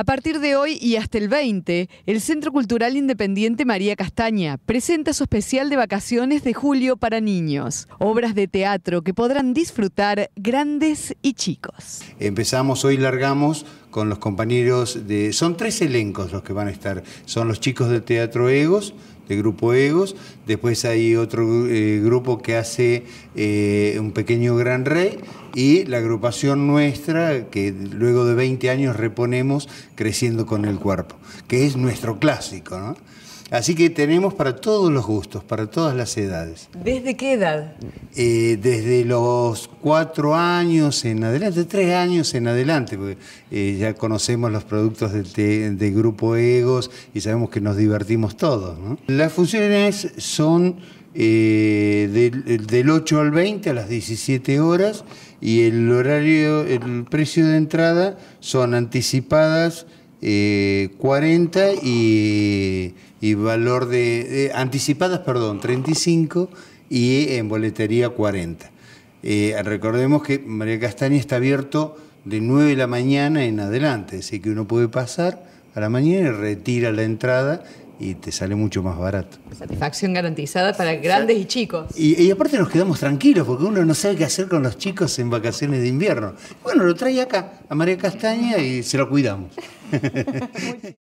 A partir de hoy y hasta el 20, el Centro Cultural Independiente María Castaña presenta su especial de vacaciones de julio para niños, obras de teatro que podrán disfrutar grandes y chicos. Empezamos, hoy largamos con los compañeros de... Son tres elencos los que van a estar. Son los chicos del Teatro Egos, de Grupo Egos. Después hay otro eh, grupo que hace eh, un pequeño Gran Rey. Y la agrupación nuestra, que luego de 20 años reponemos creciendo con el cuerpo, que es nuestro clásico, ¿no? Así que tenemos para todos los gustos, para todas las edades. ¿Desde qué edad? Eh, desde los cuatro años en adelante, tres años en adelante, porque eh, ya conocemos los productos del Grupo Egos y sabemos que nos divertimos todos. Las funciones son eh, del, 8 al 20 a las 17 horas y el horario, el precio de entrada son anticipadas 40 y y valor de... Eh, anticipadas, perdón, 35 y en boletería 40. Eh, recordemos que María Castaña está abierto de 9 de la mañana en adelante, así que uno puede pasar a la mañana y retira la entrada y te sale mucho más barato. Satisfacción garantizada para grandes y chicos. Y, y, aparte nos quedamos tranquilos porque uno no sabe qué hacer con los chicos en vacaciones de invierno. Bueno, lo trae acá a María Castaña y se lo cuidamos.